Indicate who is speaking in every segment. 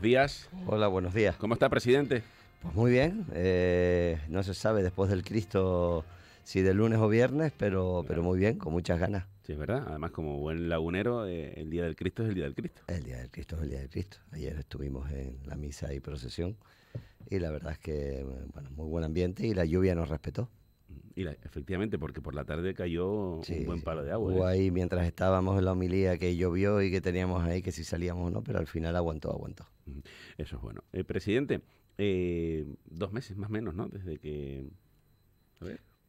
Speaker 1: días. Hola, buenos días. ¿Cómo está, presidente?
Speaker 2: Pues muy bien. Eh, no se sabe después del Cristo si de lunes o viernes, pero, pero muy bien, con muchas ganas. Sí, es verdad. Además, como buen lagunero, eh, el Día del Cristo es el Día del Cristo. El Día del Cristo es el Día del Cristo. Ayer estuvimos en la misa y procesión y la verdad es que, bueno, muy buen ambiente y la lluvia nos respetó.
Speaker 1: Y la, efectivamente, porque por la tarde cayó un buen palo de agua. Hubo ¿eh? ahí
Speaker 2: mientras estábamos en la homilía que llovió y que teníamos ahí que si salíamos o no, pero al final aguantó, aguantó. Eso es bueno.
Speaker 1: Eh, presidente, eh, dos meses más o menos, ¿no? Desde que...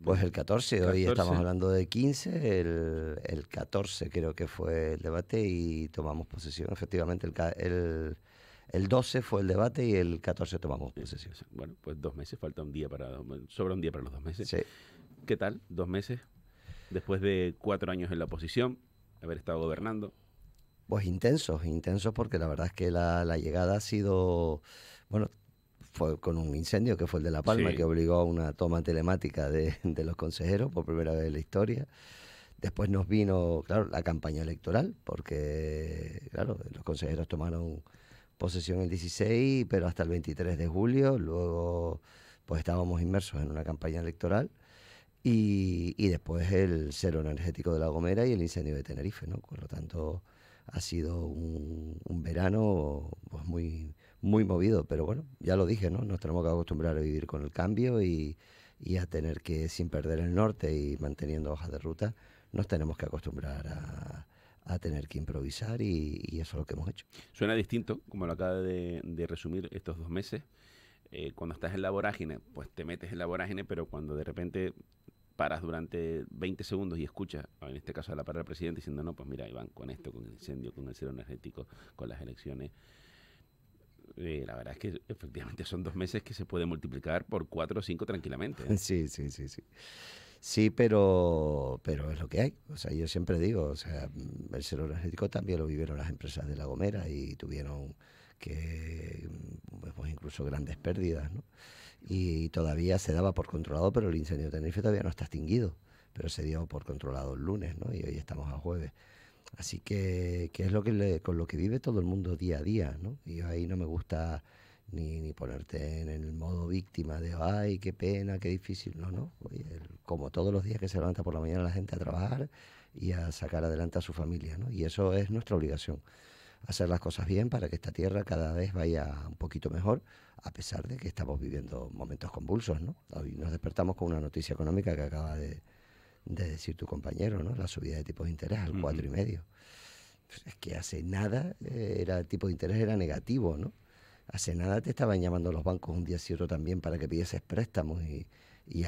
Speaker 2: Pues el 14, hoy estamos hablando de 15, el, 14 creo que fue el debate y tomamos posesión efectivamente el, el el 12 fue el debate y el 14 tomamos Bueno, pues dos meses, falta un día para. Sobra un día para los dos meses. Sí.
Speaker 1: ¿Qué tal? Dos meses. Después de cuatro años en la oposición, haber estado gobernando.
Speaker 2: Pues intensos, intensos porque la verdad es que la, llegada ha sido. Bueno, fue con un incendio que fue el de La Palma, que obligó a una toma telemática de, de los consejeros por primera vez en la historia. Después nos vino, claro, la campaña electoral, porque, claro, los consejeros tomaron posesión el 16, pero hasta el 23 de julio, luego pues estábamos inmersos en una campaña electoral y, y después el cero energético de La Gomera y el incendio de Tenerife, ¿no? Por lo tanto, ha sido un, verano pues muy, muy movido, pero bueno, ya lo dije, ¿no? Nos tenemos que acostumbrar a vivir con el cambio y, y a tener que, sin perder el norte y manteniendo hojas de ruta, nos tenemos que acostumbrar a, a tener que improvisar y, eso es lo que hemos hecho.
Speaker 1: Suena distinto, como lo acaba de, resumir estos dos meses. Eh, cuando estás en la vorágine, pues te metes en la vorágine, pero cuando de repente paras durante 20 segundos y escuchas, en este caso a la parada del presidente, diciendo, no, pues mira, Iván, con esto, con el incendio, con el cero energético, con las elecciones, eh, la verdad es que efectivamente son dos meses que se puede multiplicar por cuatro o cinco tranquilamente.
Speaker 2: ¿eh? Sí, sí, sí, sí. Sí, pero, pero es lo que hay. O sea, yo siempre digo, o sea, mm, el cero energético también lo vivieron las empresas de La Gomera y tuvieron que mm, pues, pues, incluso grandes pérdidas, ¿no? Y, todavía se daba por controlado, pero el incendio de Tenerife todavía no está extinguido, pero se dio por controlado el lunes, ¿no? Y hoy estamos a jueves. Así que, que es lo que con lo que vive todo el mundo día a día, ¿no? Y ahí no me gusta ni, ni ponerte en el modo víctima de, ay, qué pena, qué difícil. No, no. como todos los días que se levanta por la mañana la gente a trabajar y a sacar adelante a su familia, ¿no? Y eso es nuestra obligación. Hacer las cosas bien para que esta tierra cada vez vaya un poquito mejor, a pesar de que estamos viviendo momentos convulsos, ¿no? Hoy nos despertamos con una noticia económica que acaba de, decir tu compañero, ¿no? La subida de tipos de interés al cuatro y medio. Es que hace nada eh, era el tipo de interés era negativo, ¿no? Hace nada te estaban llamando los bancos un día cierto también para que pidieses préstamos y,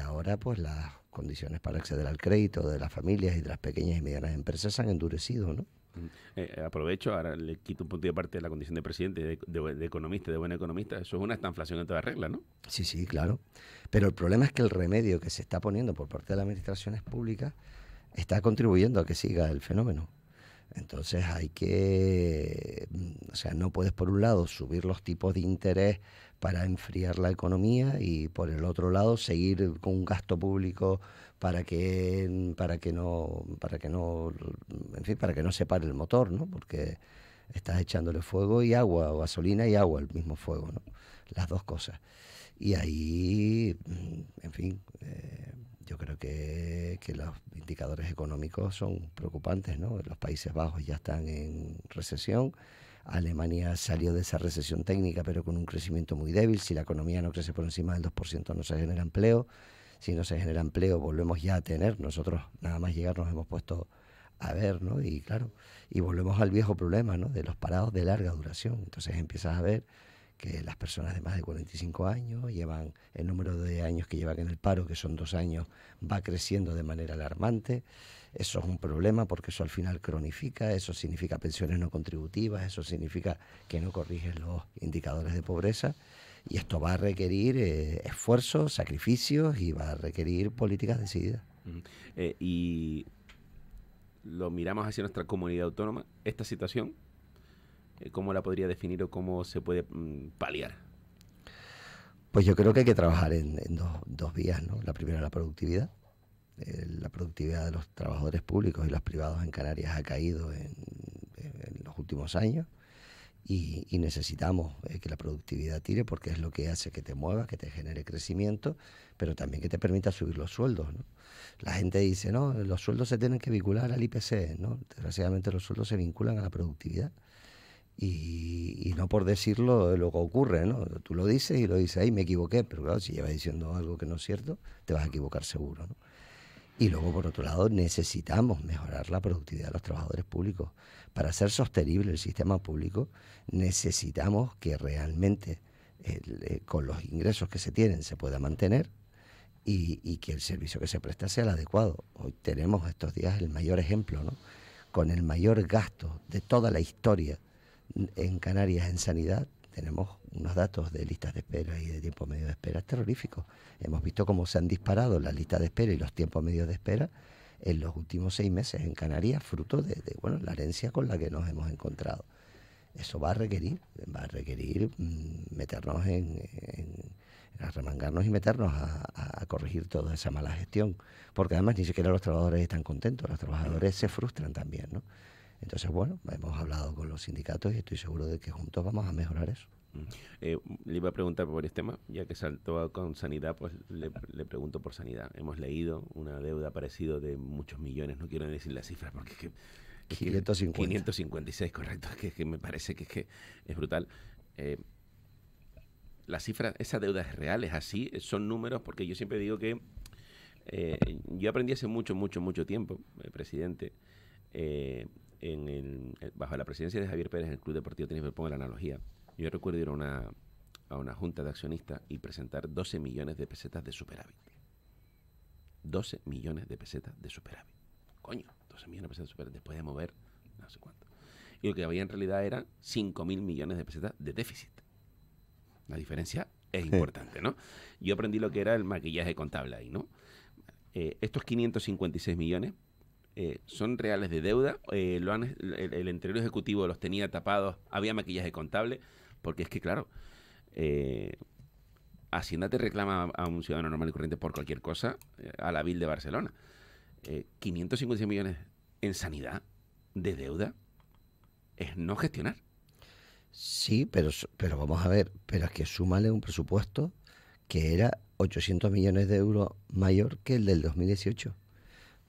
Speaker 2: ahora pues las condiciones para acceder al crédito de las familias y de las pequeñas y medianas empresas se han endurecido, ¿no? Mm.
Speaker 1: Eh, eh, aprovecho, ahora le quito un punto de parte de la condición de presidente, de, economista, de buen economista. Eso es una estanflación en toda regla, ¿no?
Speaker 2: Sí, sí, claro. Pero el problema es que el remedio que se está poniendo por parte de las administraciones públicas está contribuyendo a que siga el fenómeno. Entonces hay que, mm, o sea, no puedes por un lado subir los tipos de interés para enfriar la economía y por el otro lado seguir con un gasto público para que mm, para que no para que no en fin, para que no se pare el motor, ¿no? Porque estás echándole fuego y agua, o gasolina y agua el mismo fuego, ¿no? Las dos cosas. Y ahí, mm, en fin, eh, yo creo que, los indicadores económicos son preocupantes, ¿no? Los Países Bajos ya están en recesión. Alemania salió de esa recesión técnica, pero con un crecimiento muy débil. Si la economía no crece por encima del 2%, no se genera empleo. Si no se genera empleo, volvemos ya a tener. Nosotros, nada más llegar, nos hemos puesto a ver, ¿no? Y claro, y volvemos al viejo problema, ¿no? De los parados de larga duración. Entonces empiezas a ver que las personas de más de 45 años llevan, el número de años que llevan en el paro, que son dos años, va creciendo de manera alarmante. Eso es un problema porque eso al final cronifica, eso significa pensiones no contributivas, eso significa que no corrigen los indicadores de pobreza y esto va a requerir eh, esfuerzos, sacrificios y va a requerir políticas decididas.
Speaker 1: Eh, y lo miramos hacia nuestra comunidad autónoma, esta situación eh, ¿Cómo la podría definir o cómo se puede mm, paliar?
Speaker 2: Pues yo creo que hay que trabajar en, dos, vías, ¿no? La primera, es la productividad. Eh, la productividad de los trabajadores públicos y los privados en Canarias ha caído en, los últimos años y, necesitamos eh, que la productividad tire porque es lo que hace que te muevas, que te genere crecimiento, pero también que te permita subir los sueldos, ¿no? La gente dice, no, los sueldos se tienen que vincular al IPC, ¿no? Desgraciadamente los sueldos se vinculan a la productividad y, no por decirlo luego ocurre, ¿no? Tú lo dices y lo dices, ahí me equivoqué, pero claro, si llevas diciendo algo que no es cierto, te vas a equivocar seguro, ¿no? Y luego, por otro lado, necesitamos mejorar la productividad de los trabajadores públicos. Para ser sostenible el sistema público, necesitamos que realmente eh, con los ingresos que se tienen se pueda mantener y, que el servicio que se presta sea el adecuado. Hoy tenemos estos días el mayor ejemplo, Con el mayor gasto de toda la historia en Canarias, en sanidad, tenemos unos datos de listas de espera y de tiempo medio de espera terroríficos. Hemos visto cómo se han disparado las listas de espera y los tiempos medios de espera en los últimos seis meses en Canarias, fruto de, bueno, la herencia con la que nos hemos encontrado. Eso va a requerir, va a requerir mm, meternos en, arremangarnos y meternos a, corregir toda esa mala gestión, porque además ni siquiera los trabajadores están contentos, los trabajadores se frustran también, ¿no? Entonces, bueno, hemos hablado con los sindicatos y estoy seguro de que juntos vamos a mejorar eso. Mm.
Speaker 1: Eh, le iba a preguntar por este tema, ya que saltó con sanidad, pues le, pregunto por sanidad. Hemos leído una deuda parecida de muchos millones, no quiero decir las cifras porque es que...
Speaker 2: 556,
Speaker 1: correcto, que, que me parece que, es brutal. Eh, las cifras, esa deuda es real, es así, son números, porque yo siempre digo que eh, yo aprendí hace mucho, mucho, mucho tiempo, presidente, eh, eh, bajo la presidencia de Javier Pérez, el Club Deportivo Tenis, me pongo la analogía. Yo recuerdo ir a una, junta de accionistas y presentar 12 millones de pesetas de superávit. 12 millones de pesetas de superávit. Coño, 12 millones de pesetas de superávit, después de mover no sé cuánto. Y lo que había en realidad eran 5 mil millones de pesetas de déficit. La diferencia es importante, ¿no? Yo aprendí lo que era el maquillaje contable ahí, ¿no? Eh, estos 556 millones eh, son reales de deuda. Eh, lo han, el, el, ejecutivo los tenía tapados, había maquillaje contable, porque es que, claro, eh, Hacienda te reclama a un ciudadano normal y corriente por cualquier cosa a la Vil de Barcelona. 550 millones en sanidad de deuda es no gestionar.
Speaker 2: Sí, pero, pero vamos a ver, pero es que súmale un presupuesto que era 800 millones de euros mayor que el del 2018.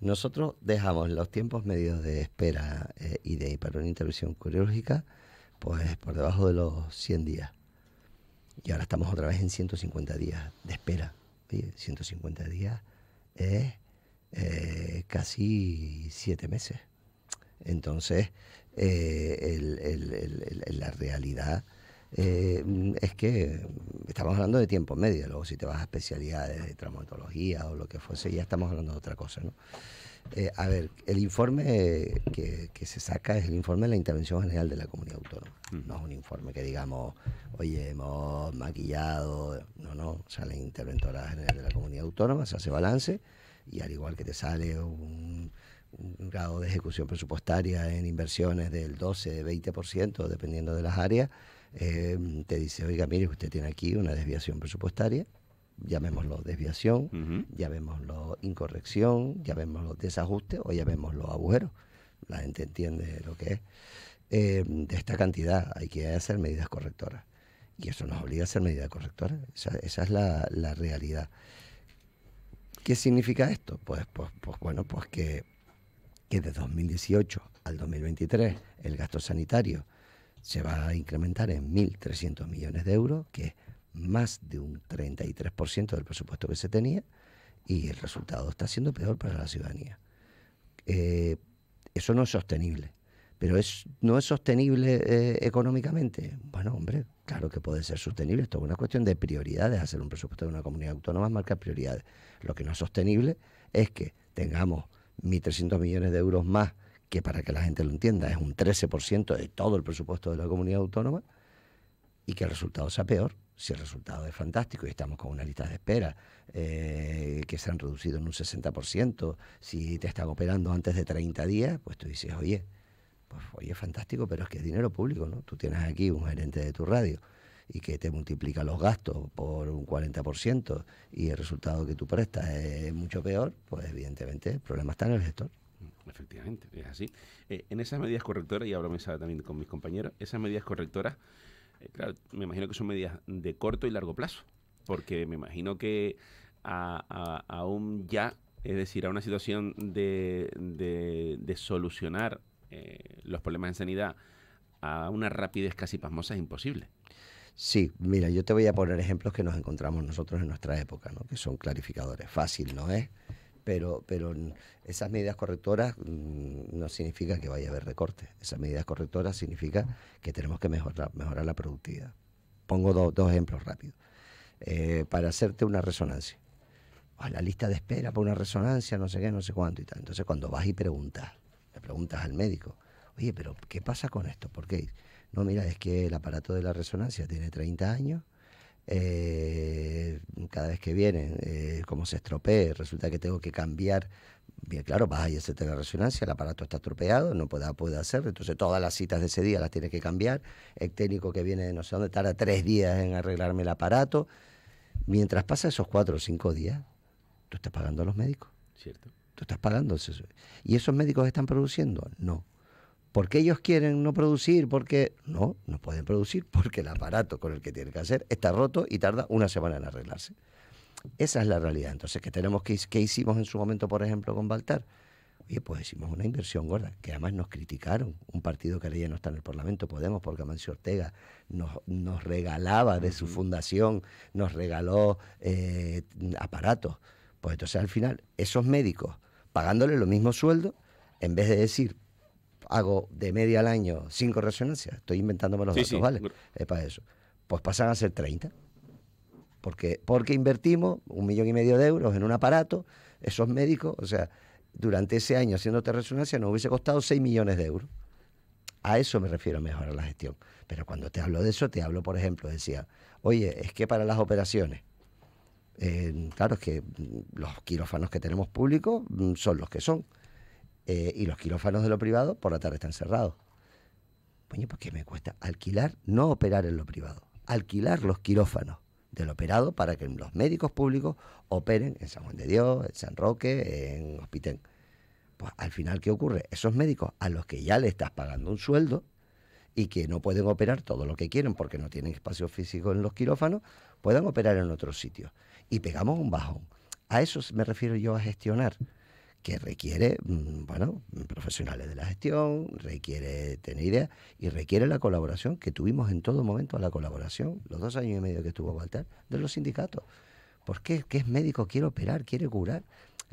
Speaker 2: Nosotros dejamos los tiempos medios de espera eh, y de para una intervención quirúrgica pues por debajo de los 100 días. Y ahora estamos otra vez en 150 días de espera. 150 días es eh, casi 7 meses. Entonces, eh, la realidad eh, es que estamos hablando de tiempo medio, luego si te vas a especialidades de traumatología o lo que fuese, ya estamos hablando de otra cosa, ¿no? Eh, a ver, el informe que, se saca es el informe de la Intervención General de la Comunidad Autónoma. Mm. No es un informe que digamos, oye, hemos maquillado. No, no, sale Interventora General de la Comunidad Autónoma, se hace balance y al igual que te sale un, un grado de ejecución presupuestaria en inversiones del 12, 20%, dependiendo de las áreas, eh, te dice, oiga, mire, usted tiene aquí una desviación presupuestaria, llamémoslo desviación, llamémoslo incorrección, llamémoslo desajuste o llamémoslo agujero. La gente entiende lo que es. Eh, de esta cantidad hay que hacer medidas correctoras. Y eso nos obliga a hacer medidas correctoras. Esa, es la, realidad. ¿Qué significa esto? Pues, pues, pues bueno, pues que, que de 2018 al 2023 el gasto sanitario se va a incrementar en 1.300 millones de euros, que es más de un 33% del presupuesto que se tenía, y el resultado está siendo peor para la ciudadanía. Eh, eso no es sostenible. Pero es, no es sostenible eh, económicamente. Bueno, hombre, claro que puede ser sostenible. Esto es una cuestión de prioridades. Hacer un presupuesto de una comunidad autónoma marca prioridades. Lo que no es sostenible es que tengamos 1.300 millones de euros más que para que la gente lo entienda es un 13% de todo el presupuesto de la comunidad autónoma, y que el resultado sea peor. Si el resultado es fantástico y estamos con una lista de espera eh, que se han reducido en un 60%, si te están operando antes de 30 días, pues tú dices, oye, pues oye, fantástico, pero es que es dinero público, ¿no? Tú tienes aquí un gerente de tu radio y que te multiplica los gastos por un 40% y el resultado que tú prestas es mucho peor, pues evidentemente el problema está en el gestor.
Speaker 1: Efectivamente, es así. Eh, en esas medidas correctoras, y hablo también con mis compañeros, esas medidas correctoras, eh, claro, me imagino que son medidas de corto y largo plazo, porque me imagino que aún ya, es decir, a una situación de, de, solucionar eh, los problemas de sanidad a una rapidez casi pasmosa es imposible.
Speaker 2: Sí, mira, yo te voy a poner ejemplos que nos encontramos nosotros en nuestra época, ¿no? que son clarificadores. Fácil, ¿no es? pero, pero esas medidas correctoras no significa que vaya a haber recortes. Esas medidas correctoras significa que tenemos que mejorar, mejorar la productividad. Pongo dos ejemplos rápidos. Eh, para hacerte una resonancia. A la lista de espera para una resonancia, no sé qué, no sé cuánto y tal. Entonces cuando vas y preguntas, le preguntas al médico, oye, pero ¿qué pasa con esto? ¿Por qué? No, mira, es que el aparato de la resonancia tiene 30 años eh, cada vez que viene, eh, como se estropee, resulta que tengo que cambiar. Bien, claro, vas a hacerte la resonancia, el aparato está estropeado, no puede, hacerlo hacer, entonces todas las citas de ese día las tienes que cambiar. El técnico que viene de no sé dónde tarda tres días en arreglarme el aparato. Mientras pasa esos cuatro o cinco días, tú estás pagando a los médicos. Cierto. Tú estás pagando. ¿Y esos médicos están produciendo? No porque ellos quieren no producir, porque no, no pueden producir, porque el aparato con el que tienen que hacer está roto y tarda una semana en arreglarse. Esa es la realidad. Entonces, ¿qué tenemos que, hicimos en su momento, por ejemplo, con Baltar? Oye, pues hicimos una inversión gorda, que además nos criticaron, un partido que ahora ya no está en el Parlamento, Podemos, porque Amancio Ortega nos, nos regalaba de su fundación, nos regaló eh, aparatos. Pues entonces al final, esos médicos, pagándole lo mismo sueldo, en vez de decir, hago de media al año cinco resonancias, estoy inventándome los datos, ¿vale? Es para eso. Pues pasan a ser 30. Porque, porque invertimos un millón y medio de euros en un aparato, esos médicos, o sea, durante ese año haciéndote resonancia nos hubiese costado 6 millones de euros. A eso me refiero mejor a la gestión. Pero cuando te hablo de eso, te hablo, por ejemplo, decía, oye, es que para las operaciones, eh, claro, es que los quirófanos que tenemos públicos mm, son los que son. Eh, y los quirófanos de lo privado por la tarde están cerrados. Pues ¿por qué me cuesta alquilar, no operar en lo privado? Alquilar los quirófanos del operado para que los médicos públicos operen en San Juan de Dios, en San Roque, en Hospitén. Pues al final, ¿qué ocurre? Esos médicos a los que ya le estás pagando un sueldo y que no pueden operar todo lo que quieren porque no tienen espacio físico en los quirófanos, puedan operar en otros sitios. Y pegamos un bajón. A eso me refiero yo a gestionar que requiere, mm, bueno, profesionales de la gestión, requiere tener ideas y requiere la colaboración, que tuvimos en todo momento la colaboración, los dos años y medio que estuvo Walter, de los sindicatos. Porque qué? es médico, quiere operar, quiere curar.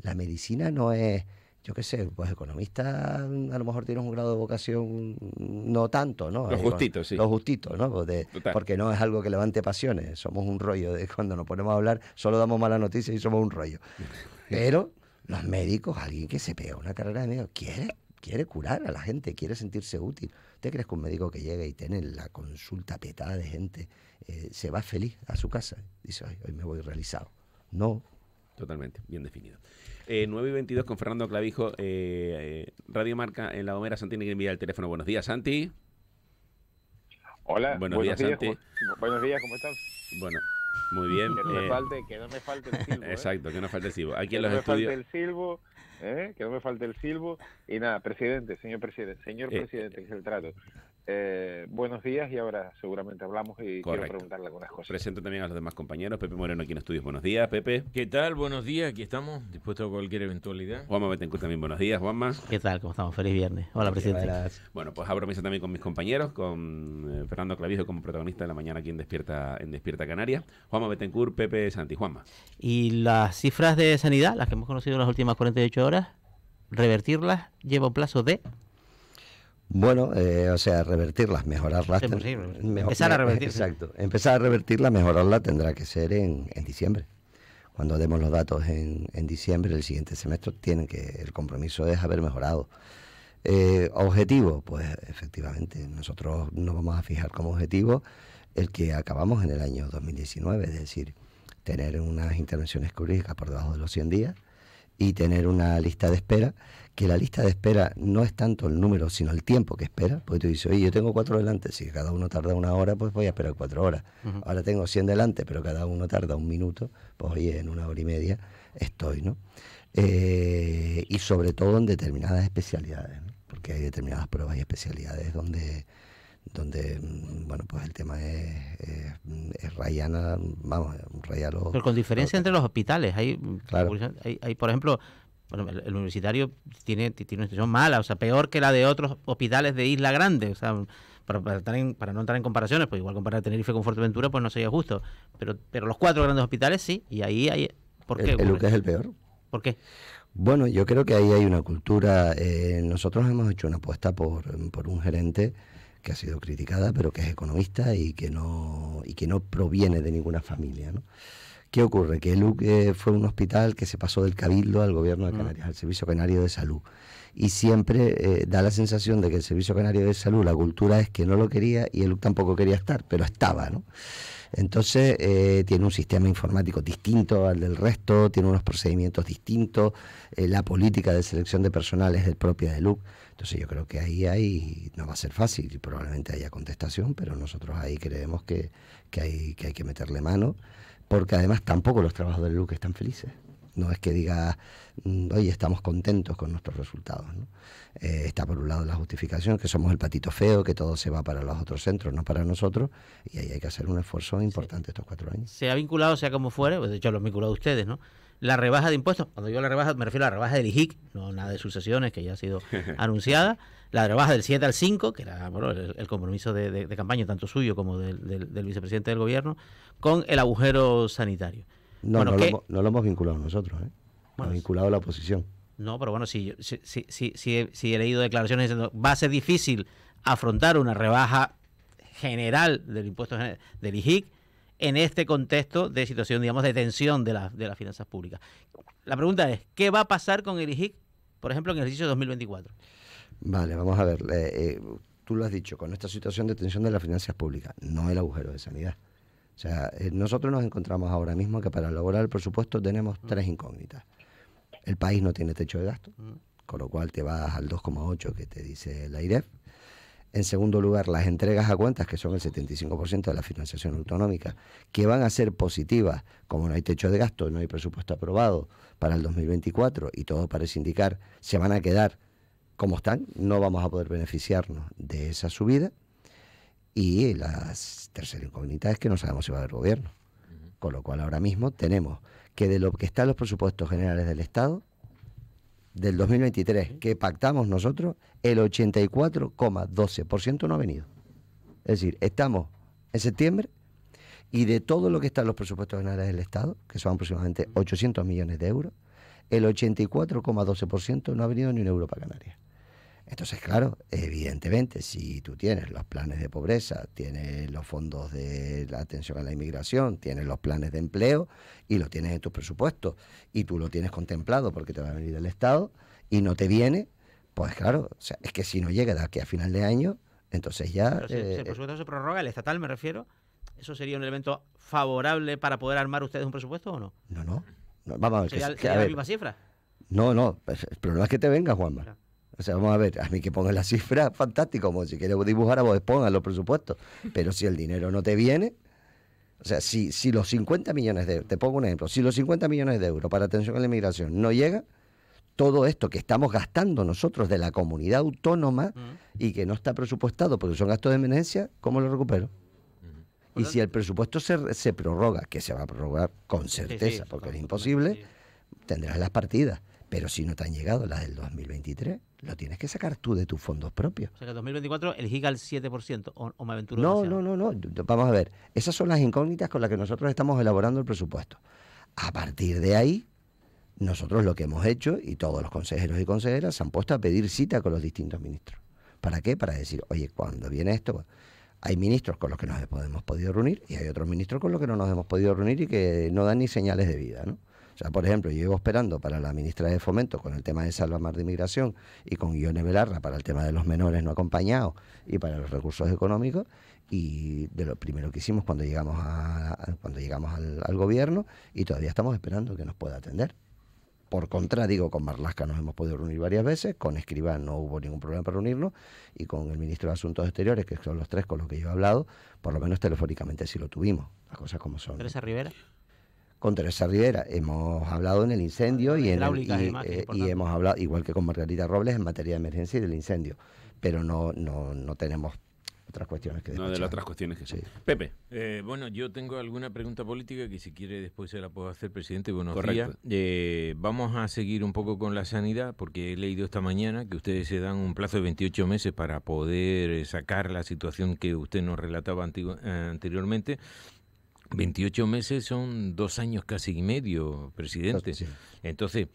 Speaker 2: La medicina no es, yo qué sé, pues economista a lo mejor tiene un grado de vocación mm, no tanto, ¿no? Los justitos, sí. Los justitos, ¿no? Pues porque no es algo que levante pasiones, somos un rollo, de cuando nos ponemos a hablar solo damos malas noticias y somos un rollo. Pero los médicos, alguien que se pega una carrera de médico, quiere, quiere curar a la gente, quiere sentirse útil. ¿Usted crees que un médico que llega y tiene la consulta petada de gente eh, se va feliz a su casa? Dice, hoy me voy realizado. No. Totalmente, bien definido.
Speaker 1: Eh, 9 y 22 con Fernando Clavijo, eh, eh, Radio Marca en La Gomera. Santi que enviar el teléfono. Buenos días, Santi.
Speaker 3: Hola, buenos, días, Santi. Buenos días, ¿cómo estás?
Speaker 1: Bueno, muy bien. Eh, que no
Speaker 3: me falte, el silbo. ¿eh?
Speaker 1: Exacto, que no falte el silbo. Aquí en los no me falte el
Speaker 3: silbo, ¿eh? que no me falte el silbo. Y nada, presidente, señor presidente, señor eh, presidente, que es el trato. Eh, buenos días y ahora seguramente hablamos y quiero preguntarle algunas cosas. Presento
Speaker 1: también a los demás compañeros. Pepe Moreno aquí en Estudios. Buenos días, Pepe. ¿Qué tal? Buenos días. Aquí estamos, dispuestos a cualquier eventualidad. Juanma Betancourt también. Buenos días,
Speaker 4: Juanma. ¿Qué tal? ¿Cómo estamos? Feliz viernes. Hola, presidente.
Speaker 1: Bueno, pues abro misa también con mis compañeros, con eh, Fernando Clavijo como protagonista de la mañana aquí en Despierta, en Despierta Canarias. Juanma Betancourt, Pepe Santi. Juanma.
Speaker 4: ¿Y las cifras de sanidad, las que hemos conocido en las últimas 48 horas, revertirlas lleva un plazo de
Speaker 2: bueno, eh, o sea, revertirlas, mejorarlas. empezar a revertirlas. Exacto. Empezar a revertirlas, mejorarla tendrá que ser en, diciembre. Cuando demos los datos en, diciembre, el siguiente semestre, tienen que el compromiso es haber mejorado. Eh, objetivo, pues efectivamente, nosotros nos vamos a fijar como objetivo el que acabamos en el año 2019, es decir, tener unas intervenciones quirúrgicas por debajo de los 100 días y tener una lista de espera que la lista de espera no es tanto el número, sino el tiempo que espera, porque tú dices, oye, yo tengo cuatro delante, si cada uno tarda una hora, pues voy a esperar cuatro horas. Ahora tengo 100 delante, pero cada uno tarda un minuto, pues oye, en una hora y media estoy, ¿no? Eh, y sobre todo en determinadas especialidades, porque hay determinadas pruebas y especialidades donde donde mm, bueno pues el tema es, es, rayana vamos rayalo pero
Speaker 4: con diferencia entre los hospitales hay, hay por ejemplo bueno, el, universitario tiene, tiene una situación mala, o sea, peor que la de otros hospitales de Isla Grande, o sea, para, para, no entrar en comparaciones, pues igual comparar Tenerife con Fuerteventura, pues no sería justo, pero, pero los cuatro grandes hospitales sí, y ahí hay... ¿Por qué? El, es el peor. ¿Por qué?
Speaker 2: Bueno, yo creo que ahí hay una cultura. Eh, nosotros hemos hecho una apuesta por, por, un gerente que ha sido criticada, pero que es economista y que no, y que no proviene de ninguna familia. ¿no? ¿Qué ocurre? Que el eh, fue un hospital que se pasó del Cabildo al Gobierno de mm. Canarias, al Servicio Canario de Salud. Y siempre eh, da la sensación de que el Servicio Canario de Salud, la cultura es que no lo quería y el tampoco quería estar, pero estaba, ¿no? Entonces eh, tiene un sistema informático distinto al del resto, tiene unos procedimientos distintos, la política de selección de personal es propia de LUC. Entonces yo creo que ahí, ahí no va a ser fácil y probablemente haya contestación, pero nosotros ahí creemos que, que hay que meterle mano porque además tampoco los trabajadores de Luque están felices. No es que diga, mm, oye, estamos contentos con nuestros resultados. Eh, está por un lado la justificación, que somos el patito feo, que todo se va para los otros centros, no para nosotros, y ahí hay que hacer un esfuerzo importante estos cuatro años.
Speaker 4: Se ha vinculado, sea como fuere, pues de hecho lo han vinculado ustedes, ¿no? la rebaja de impuestos, cuando yo la rebaja me refiero a la rebaja del IGIC, no nada de sucesiones que ya ha sido anunciada, la rebaja del 7 al 5, que era el, compromiso de, campaña tanto suyo como del, vicepresidente del gobierno, con el agujero sanitario.
Speaker 2: No, no, lo, hemos vinculado nosotros, ¿eh? vinculado a vinculado la oposición.
Speaker 4: No, pero bueno, si, si, si, he, leído declaraciones diciendo va a ser difícil afrontar una rebaja general del impuesto del IGIC, en este contexto de situación, digamos, de tensión de, de las finanzas públicas. La pregunta es, ¿qué va a pasar con el por ejemplo, en el ejercicio 2024?
Speaker 2: Vale, vamos a ver. Eh, tú lo has dicho, con esta situación de tensión de las finanzas públicas, no el agujero de sanidad. O sea, eh, nosotros nos encontramos ahora mismo que para lograr el presupuesto tenemos mm. tres incógnitas. El país no tiene techo de gasto, mm. con lo cual te vas al 2,8 que te dice la IREF. En segundo lugar, las entregas a cuentas, que son el 75% de la financiación autonómica, que van a ser positivas, como no hay techo de gasto, no hay presupuesto aprobado para el 2024 y todo parece indicar, se van a quedar como están, no vamos a poder beneficiarnos de esa subida. Y la tercera incógnita es que no sabemos si va a haber gobierno. Con lo cual ahora mismo tenemos que de lo que están los presupuestos generales del Estado, del 2023 que pactamos nosotros, el 84,12% no ha venido. Es decir, estamos en septiembre y de todo lo que está en los presupuestos generales del Estado, que son aproximadamente 800 millones de euros, el 84,12% no ha venido ni un euro para Canarias. Entonces, claro, evidentemente, si tú tienes los planes de pobreza, tienes los fondos de la atención a la inmigración, tienes los planes de empleo y lo tienes en tus presupuestos y tú lo tienes contemplado porque te va a venir del Estado y no te viene, pues claro, o sea, es que si no llega de aquí a final de año, entonces ya... Pero si, eh,
Speaker 4: presupuesto se prorroga, el estatal me refiero, ¿eso sería un elemento favorable para poder armar ustedes un presupuesto o no? No, no.
Speaker 2: no vamos a que, la cifra? No, no, pues el problema es que te venga, Juanma. O sea, vamos a ver, a mí que ponga la cifra, fantástico, como si quieres dibujar a vos, pongan los presupuestos. Pero si el dinero no te viene, o sea, si, si los 50 millones de euros, te pongo un ejemplo, si los 50 millones de euros para atención a la inmigración no llega, todo esto que estamos gastando nosotros de la comunidad autónoma y que no está presupuestado porque son gastos de emergencia, ¿cómo lo recupero? Y si el presupuesto se, se, prorroga, que se va a prorrogar con certeza, porque es imposible, tendrás las partidas. Pero si no te han llegado las del 2023, lo tienes que sacar tú de tus fondos propios. O
Speaker 4: sea que el 2024 el giga al 7% o, me No, no,
Speaker 2: no, no. Vamos a ver. Esas son las incógnitas con las que nosotros estamos elaborando el presupuesto. A partir de ahí, nosotros lo que hemos hecho, y todos los consejeros y consejeras se han puesto a pedir cita con los distintos ministros. ¿Para qué? Para decir, oye, cuando viene esto, hay ministros con los que nos hemos podido reunir y hay otros ministros con los que no nos hemos podido reunir y que no dan ni señales de vida, ¿no? O sea, por ejemplo, yo llevo esperando para la ministra de Fomento con el tema de Salva Mar de Inmigración y con Ione Belarra para el tema de los menores no acompañados y para los recursos económicos. Y de lo primero que hicimos cuando llegamos, a, cuando llegamos al, gobierno y todavía estamos esperando que nos pueda atender. Por contra, digo, con Marlasca nos hemos podido reunir varias veces, con Escribán no hubo ningún problema para reunirnos, y con el ministro de Asuntos Exteriores, que son los tres con los que yo he hablado, por lo menos telefónicamente sí lo tuvimos, las cosas como son. ¿Teresa Rivera? con Teresa Rivera. Hemos hablado en el incendio y, en el, y, eh, hemos hablado, igual que con Margarita Robles, en materia de emergencia y del incendio. Pero no, no, no tenemos otras cuestiones que No, de las otras cuestiones que se...
Speaker 5: Pepe. Eh, bueno, yo tengo alguna pregunta política que si quiere después se la puedo hacer, presidente. Bueno, Eh, vamos a seguir un poco con la sanidad, porque he leído esta mañana que ustedes se dan un plazo de 28 meses para poder eh, sacar la situación que usted nos relataba anteriormente. 28 meses son dos años casi y medio, presidente. Entonces,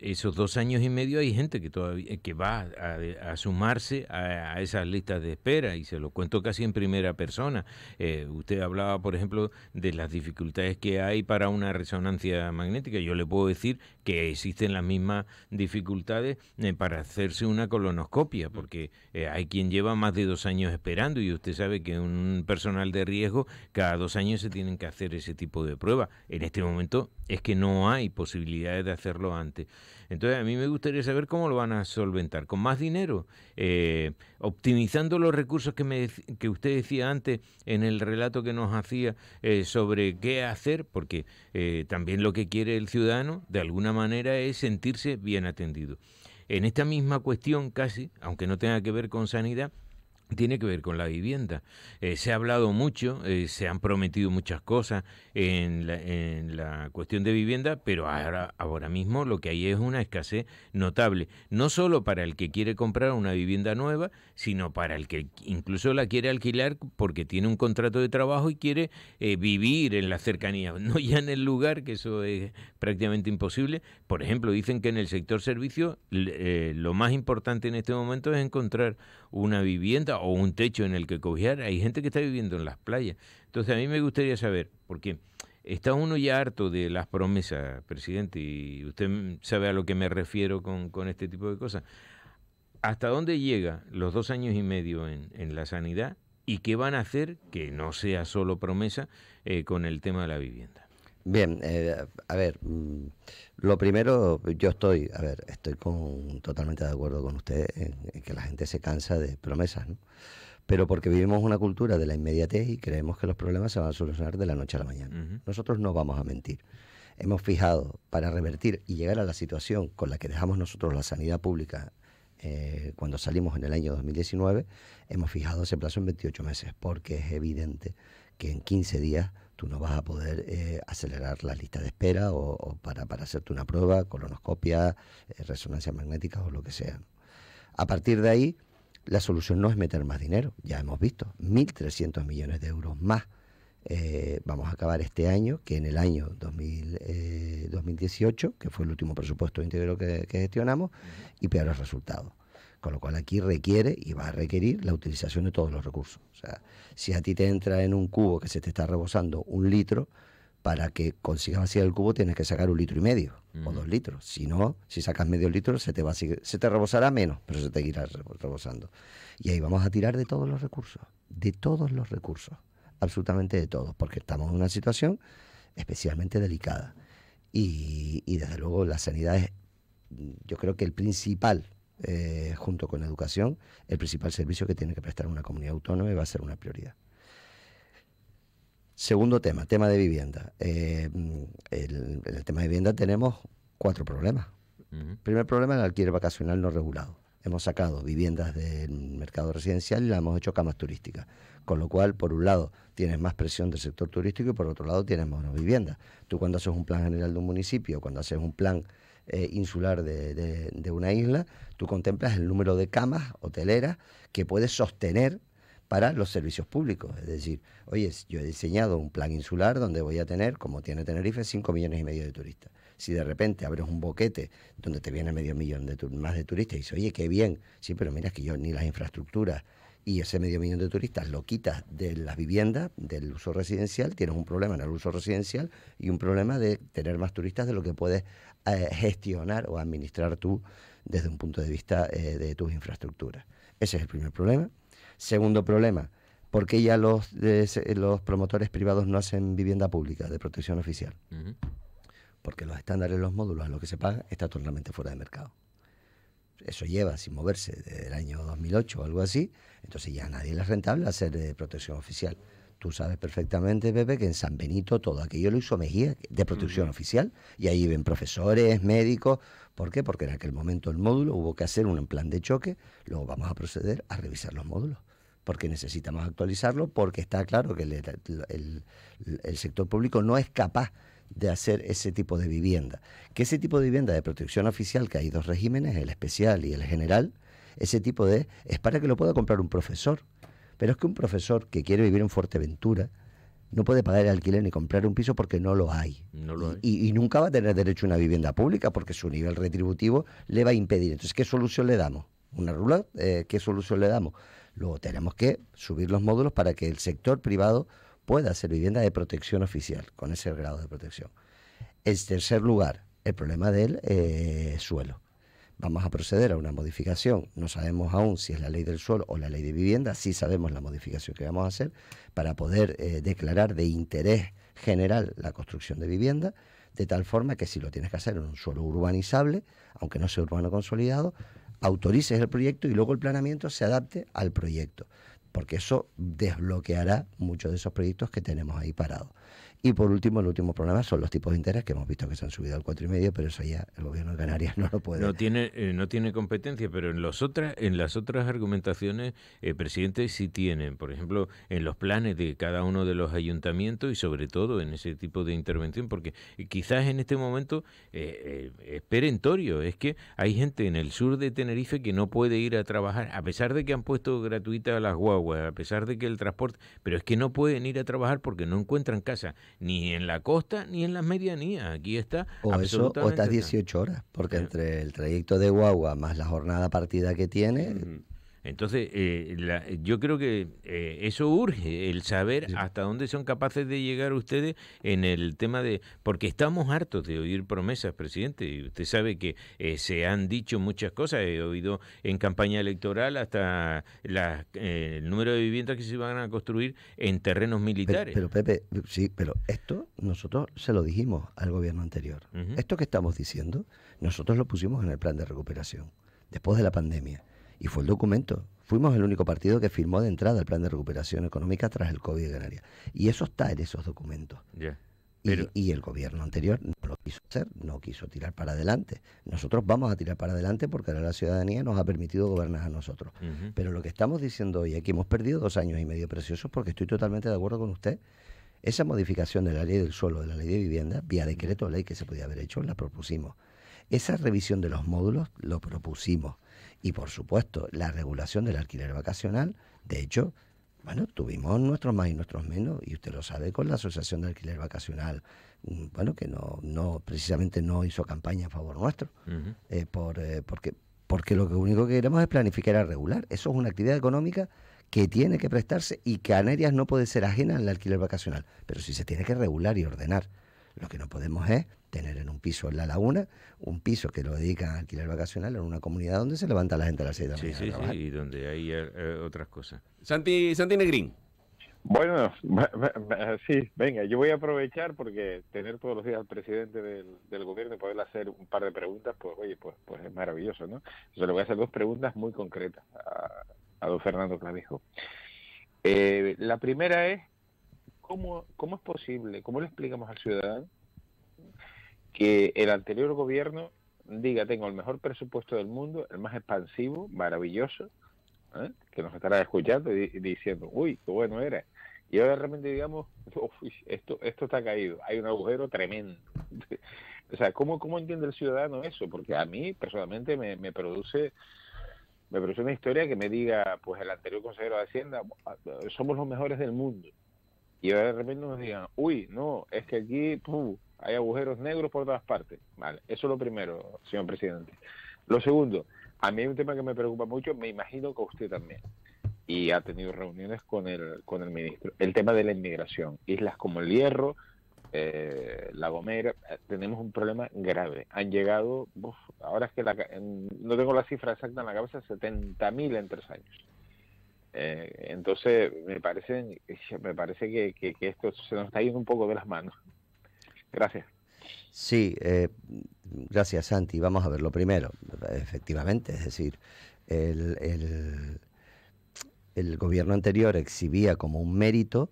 Speaker 5: esos dos años y medio hay gente que todavía que va a, sumarse a, esas listas de espera y se lo cuento casi en primera persona. Eh, usted hablaba, por ejemplo, de las dificultades que hay para una resonancia magnética. Yo le puedo decir que existen las mismas dificultades eh, para hacerse una colonoscopia, porque eh, hay quien lleva más de dos años esperando y usted sabe que un personal de riesgo cada dos años se tienen que hacer ese tipo de pruebas. En este momento es que no hay posibilidades de hacerlo antes. Entonces a mí me gustaría saber cómo lo van a solventar. ¿Con más dinero? Eh, ¿Optimizando los recursos que, me, usted decía antes en el relato que nos hacía eh, sobre qué hacer? Porque eh, también lo que quiere el ciudadano de alguna manera es sentirse bien atendido. En esta misma cuestión casi, aunque no tenga que ver con sanidad, tiene que ver con la vivienda. Eh, se ha hablado mucho, eh, se han prometido muchas cosas en la, cuestión de vivienda, pero ahora, ahora, mismo lo que hay es una escasez notable, no solo para el que quiere comprar una vivienda nueva, sino para el que incluso la quiere alquilar porque tiene un contrato de trabajo y quiere eh, vivir en la cercanía, no ya en el lugar, que eso es prácticamente imposible. Por ejemplo, dicen que en el sector servicio lo más importante en este momento es encontrar una vivienda o un techo en el que cobijar. Hay gente que está viviendo en las playas. Entonces a mí me gustaría saber, porque está uno ya harto de las promesas, presidente, y usted sabe a lo que me refiero con, este tipo de cosas. ¿Hasta dónde llega los dos años y medio en, la sanidad y qué van a hacer que no sea solo promesa
Speaker 2: eh, con el tema de la vivienda? Bien, eh, a ver, mm, lo primero, yo estoy, a ver, estoy con, totalmente de acuerdo con usted en, que la gente se cansa de promesas, ¿no? Pero porque vivimos una cultura de la inmediatez y creemos que los problemas se van a solucionar de la noche a la mañana. Nosotros no vamos a mentir. Hemos fijado para revertir y llegar a la situación con la que dejamos nosotros la sanidad pública eh, cuando salimos en el año 2019, hemos fijado ese plazo en 28 meses, porque es evidente que en 15 días tú no vas a poder eh, acelerar la lista de espera o, para, para, hacerte una prueba, colonoscopia, eh, resonancia magnética o lo que sea. A partir de ahí, la solución no es meter más dinero, ya hemos visto, 1.300 millones de euros más. Eh, vamos a acabar este año, que en el año 2018, que fue el último presupuesto íntegro que, que gestionamos, y peores resultados. Con lo cual aquí requiere y va a requerir la utilización de todos los recursos. O sea, si a ti te entra en un cubo que se te está rebosando un litro, para que consigas vaciar el cubo tienes que sacar un litro y medio o mm. dos litros. Si no, si sacas medio litro se te, va se te rebosará menos, pero se te irá rebosando. Y ahí vamos a tirar de todos los recursos, de todos los recursos, absolutamente de todos, porque estamos en una situación especialmente delicada. y desde luego la sanidad es, yo creo que el principal eh, junto con educación, el principal servicio que tiene que prestar una comunidad autónoma y va a ser una prioridad. Segundo tema, tema de vivienda. Eh, en el, tema de vivienda tenemos cuatro problemas. Primer problema, el alquiler vacacional no regulado. Hemos sacado viviendas del mercado residencial y las hemos hecho camas turísticas. Con lo cual, por un lado, tienes más presión del sector turístico y por otro lado, tienes menos viviendas. Tú cuando haces un plan general de un municipio, cuando haces un plan eh, insular de, una isla, tú contemplas el número de camas hoteleras que puedes sostener para los servicios públicos. Es decir, oye, yo he diseñado un plan insular donde voy a tener, como tiene Tenerife, 5 millones y medio de turistas. Si de repente abres un boquete donde te viene medio millón de más de turistas y dices, oye, qué bien, sí, pero mira, que yo ni las infraestructuras y ese medio millón de turistas lo quitas de las viviendas, del uso residencial, tienes un problema en el uso residencial y un problema de tener más turistas de lo que puedes eh, gestionar o administrar tú desde un punto de vista eh, de tus infraestructuras. Ese es el primer problema. Segundo problema, ¿por qué ya los, los promotores privados no hacen vivienda pública de protección oficial? Porque los estándares los módulos a que se paga está totalmente fuera de mercado eso lleva sin moverse desde el año 2008 o algo así, entonces ya nadie le es rentable hacer de eh, protección oficial. Tú sabes perfectamente, Pepe, que en San Benito todo aquello lo hizo Mejía de protección oficial y ahí ven profesores, médicos. ¿Por qué? Porque en aquel momento el módulo hubo que hacer un plan de choque, luego vamos a proceder a revisar los módulos porque necesitamos actualizarlo, porque está claro que el sector público no es capaz de hacer ese tipo de vivienda. Que ese tipo de vivienda de protección oficial, que hay dos regímenes, el especial y el general, ese tipo de... es para que lo pueda comprar un profesor. Pero es que un profesor que quiere vivir en Fuerteventura no puede pagar el alquiler ni comprar un piso porque no lo hay. Y, nunca va a tener derecho a una vivienda pública porque su nivel retributivo le va a impedir. Entonces, ¿qué solución le damos? ¿Una rula? Eh, ¿Qué solución le damos? Luego tenemos que subir los módulos para que el sector privado pueda ser vivienda de protección oficial, con ese grado de protección. En tercer lugar, el problema del eh, suelo. Vamos a proceder a una modificación, no sabemos aún si es la ley del suelo o la ley de vivienda, sí sabemos la modificación que vamos a hacer para poder eh, declarar de interés general la construcción de vivienda, de tal forma que si lo tienes que hacer en un suelo urbanizable, aunque no sea urbano consolidado, autorices el proyecto y luego el planeamiento se adapte al proyecto porque eso desbloqueará muchos de esos proyectos que tenemos ahí parados. Y por último, el último problema son los tipos de interés, que hemos visto que se han subido al 4,5, pero eso ya el gobierno de Canarias no lo puede. No
Speaker 5: tiene, eh, no tiene competencia, pero en, los otras, en las otras argumentaciones, eh, presidente, sí tienen. Por ejemplo, en los planes de cada uno de los ayuntamientos y sobre todo en ese tipo de intervención, porque eh, quizás en este momento eh, eh, es perentorio, es que hay gente en el sur de Tenerife que no puede ir a trabajar, a pesar de que han puesto gratuita las guaguas, a pesar de que el transporte, pero es que no pueden ir a trabajar porque no encuentran casa ni en la costa ni en las medianías. Aquí está o Eso, o estás
Speaker 2: 18 horas, porque eh, entre el trayecto de guagua más la jornada partida que tiene,
Speaker 5: entonces, eh, yo creo que eh, eso urge, el saber hasta dónde son capaces de llegar ustedes en el tema de... Porque estamos hartos de oír promesas, presidente, y usted sabe que eh, se han dicho muchas cosas, he oído en campaña electoral hasta el número de viviendas que se van a construir en terrenos militares. Pero,
Speaker 2: Pepe, sí, pero esto nosotros se lo dijimos al gobierno anterior. Esto que estamos diciendo, nosotros lo pusimos en el plan de recuperación, después de la pandemia y fue el documento. Fuimos el único partido que firmó de entrada el plan de recuperación económica tras el COVID de Y eso está en esos documentos. y, el gobierno anterior no lo quiso hacer, no quiso tirar para adelante. Nosotros vamos a tirar para adelante porque ahora la ciudadanía nos ha permitido gobernar a nosotros. Pero lo que estamos diciendo hoy aquí, hemos perdido dos años y medio preciosos porque estoy totalmente de acuerdo con usted. Esa modificación de la ley del suelo, de la ley de vivienda, vía decreto ley que se podía haber hecho, la propusimos. Esa revisión de los módulos lo propusimos y por supuesto, la regulación del alquiler vacacional, de hecho, bueno, tuvimos nuestros más y nuestros menos, y usted lo sabe con la Asociación de Alquiler Vacacional, mm, bueno, que no, precisamente no hizo campaña a favor nuestro, eh, eh, porque, porque lo único que queremos es planificar a regular. Eso es una actividad económica que tiene que prestarse y que Canarias no puede ser ajena al alquiler vacacional, pero sí se tiene que regular y ordenar. Lo que no podemos es tener en un piso en la laguna, un piso que lo dedican a alquiler vacacional en una comunidad donde se levanta la gente a las seis de la mañana. Sí,
Speaker 5: sí, y donde hay eh, eh, otras cosas. Santi, Santi Negrín. Bueno, sí, venga,
Speaker 3: yo voy a aprovechar porque tener todos los días al presidente del, gobierno y poder hacer un par de preguntas, pues oye, pues, pues es maravilloso, ¿no? Yo le voy a hacer dos preguntas muy concretas a, a don Fernando Clavijo. Eh, la primera es ¿cómo, ¿cómo es posible, cómo le explicamos al ciudadano que el anterior gobierno diga, tengo el mejor presupuesto del mundo, el más expansivo, maravilloso, ¿eh? que nos estará escuchando y, diciendo, uy, qué bueno era. Y ahora realmente digamos, esto, esto está caído, hay un agujero tremendo. o sea, ¿cómo, ¿cómo entiende el ciudadano eso? Porque a mí personalmente me, me produce me produce una historia que me diga, pues el anterior consejero de Hacienda, somos los mejores del mundo y de repente nos digan, uy, no, es que aquí hay agujeros negros por todas partes. Vale, eso es lo primero, señor presidente. Lo segundo, a mí hay un tema que me preocupa mucho, me imagino que a usted también, y ha tenido reuniones con el, con el ministro, el tema de la inmigración. Islas como el Hierro, eh, La Gomera, eh, tenemos un problema grave. Han llegado, ahora es que no tengo la cifra exacta en la cabeza, 70.000 en tres años. Eh, entonces, me parece, me parece que, esto se nos está yendo un poco de las manos. Gracias.
Speaker 2: Sí, eh, gracias Santi. Vamos a ver lo primero, efectivamente, es decir, el, el, gobierno anterior exhibía como un mérito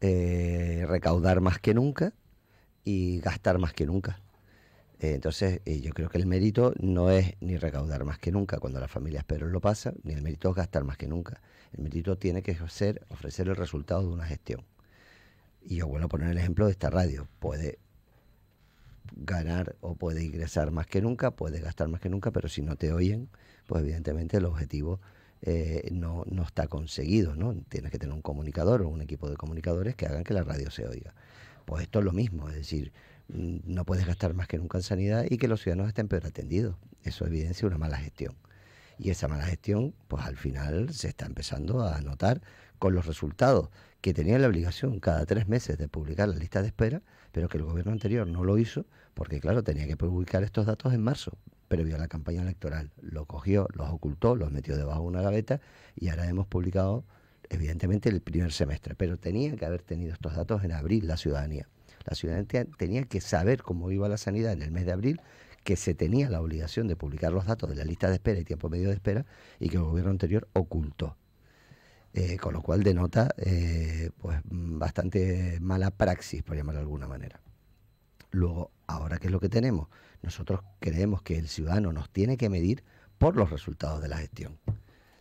Speaker 2: eh, recaudar más que nunca y gastar más que nunca. Eh, entonces, eh, yo creo que el mérito no es ni recaudar más que nunca cuando las familias pero lo pasa, ni el mérito es gastar más que nunca. El mérito tiene que ser ofrecer el resultado de una gestión. Y yo vuelvo a poner el ejemplo de esta radio. Puede ganar o puede ingresar más que nunca, puede gastar más que nunca, pero si no te oyen, pues evidentemente el objetivo eh, no, no está conseguido, ¿no? Tienes que tener un comunicador o un equipo de comunicadores que hagan que la radio se oiga. Pues esto es lo mismo, es decir, Mm, no puedes gastar más que nunca en sanidad y que los ciudadanos estén peor atendidos. Eso evidencia una mala gestión. Y esa mala gestión, pues al final se está empezando a notar con los resultados que tenía la obligación cada tres meses de publicar la lista de espera, pero que el gobierno anterior no lo hizo porque, claro, tenía que publicar estos datos en marzo, previo a la campaña electoral. Lo cogió, los ocultó, los metió debajo de una gaveta y ahora hemos publicado, evidentemente, el primer semestre, pero tenía que haber tenido estos datos en abril la ciudadanía. La ciudadanía tenía que saber cómo iba la sanidad en el mes de abril, que se tenía la obligación de publicar los datos de la lista de espera y tiempo medio de espera, y que el gobierno anterior ocultó. Eh, con lo cual denota eh, pues mm, bastante mala praxis, por llamarlo de alguna manera. Luego, ahora qué es lo que tenemos? Nosotros creemos que el ciudadano nos tiene que medir por los resultados de la gestión.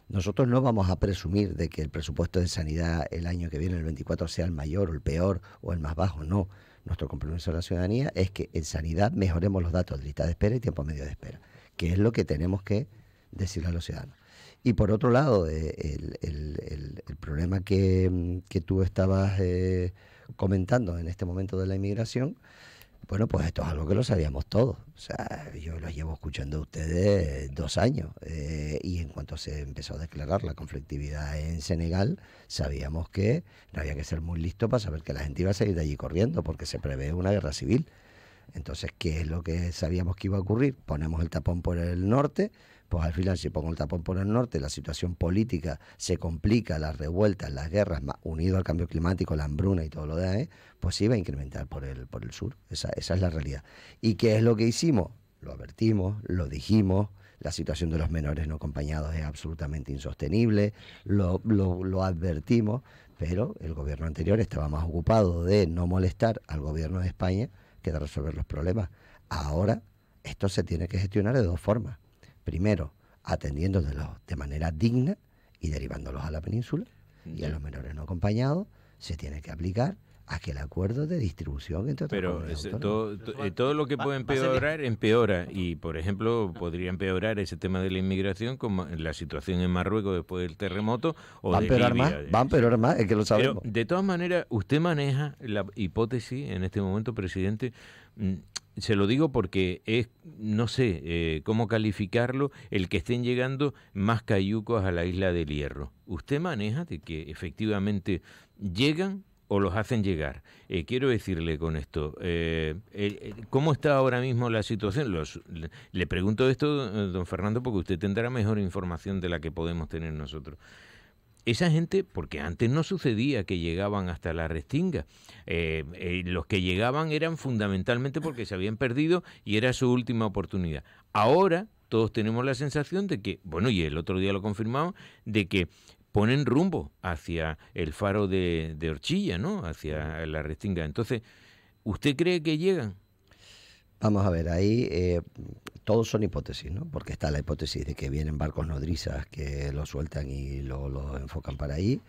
Speaker 2: Nosotros no vamos a presumir de que el presupuesto de sanidad el año que viene, el 24, sea el mayor o el peor o el más bajo, no. Nuestro compromiso a la ciudadanía es que en sanidad mejoremos los datos de lista de espera y tiempo medio de espera, que es lo que tenemos que decirle a los ciudadanos. Y por otro lado, eh, el, el, problema que, mm, que, tú estabas eh, comentando en este momento de la inmigración, bueno, pues esto es algo que lo sabíamos todos. O sea, yo los llevo escuchando a ustedes dos años eh, y en cuanto se empezó a declarar la conflictividad en Senegal, sabíamos que no había que ser muy listo para saber que la gente iba a salir de allí corriendo porque se prevé una guerra civil. Entonces, ¿qué es lo que sabíamos que iba a ocurrir? Ponemos el tapón por el norte, pues al final si pongo el tapón por el norte, la situación política se complica, las revueltas, las guerras, unido al cambio climático, la hambruna y todo lo demás, pues se iba a incrementar por el, por el sur. Esa, es la realidad. ¿Y qué es lo que hicimos? Lo advertimos, lo dijimos, la situación de los menores no acompañados es absolutamente insostenible, lo, advertimos, pero el gobierno anterior estaba más ocupado de no molestar al gobierno de España que de resolver los problemas. Ahora esto se tiene que gestionar de dos formas primero atendiéndolos de manera digna y derivándolos a la península, y a los menores no acompañados se tiene que aplicar a aquel acuerdo de distribución entre Pero todo,
Speaker 5: eh, todo, lo que puede empeorar, empeora. Y, por ejemplo, podría empeorar ese tema de la inmigración con la situación en Marruecos después del terremoto.
Speaker 2: O va a empeorar más, a eh, más, es que lo sabemos.
Speaker 5: de todas maneras, usted maneja la hipótesis en este momento, presidente, mm, se lo digo porque es, no sé eh, cómo calificarlo, el que estén llegando más cayucos a la isla del Hierro. Usted maneja de que efectivamente llegan o los hacen llegar. Eh, quiero decirle con esto, eh, ¿cómo está ahora mismo la situación? Los, le, le pregunto esto, don Fernando, porque usted tendrá mejor información de la que podemos tener nosotros esa gente, porque antes no sucedía que llegaban hasta la restinga, eh, eh, los que llegaban eran fundamentalmente porque se habían perdido y era su última oportunidad. Ahora todos tenemos la sensación de que, bueno, y el otro día lo confirmamos, de que ponen rumbo hacia el faro de, de Orchilla, ¿no? Hacia la restinga. Entonces,
Speaker 2: ¿usted cree que llegan? Vamos a ver, ahí eh, todos son hipótesis, ¿no? Porque está la hipótesis de que vienen barcos nodrizas que lo sueltan y lo, enfocan para ahí.